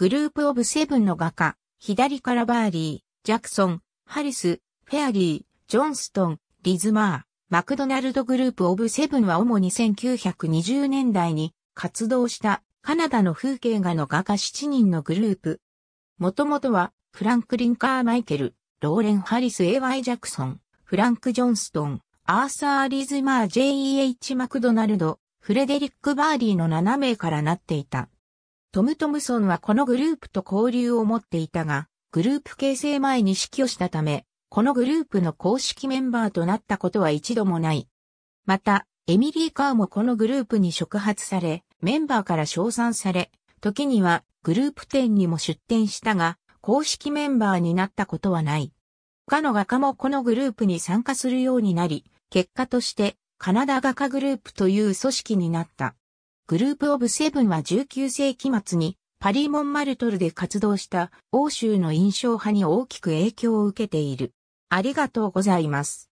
グループオブセブンの画家、左からバーリー、ジャクソン、ハリス、フェアリー、ジョンストン、リズマー、マクドナルドグループオブセブンは主に1920年代に活動したカナダの風景画の画家7人のグループ。もともとはフランクリン・カー・マイケル、ローレン・ハリス・ A.Y. ジャクソン、フランク・ジョンストン、アーサー・リズマー・ J.E.H. マクドナルド、フレデリック・バーリーの7名からなっていた。トム・トムソンはこのグループと交流を持っていたが、グループ形成前に指揮をしたため、このグループの公式メンバーとなったことは一度もない。また、エミリー・カーもこのグループに触発され、メンバーから称賛され、時にはグループ展にも出展したが、公式メンバーになったことはない。他の画家もこのグループに参加するようになり、結果としてカナダ画家グループという組織になった。グループオブセブンは19世紀末にパリ・モンマルトルで活動した欧州の印象派に大きく影響を受けている。ありがとうございます。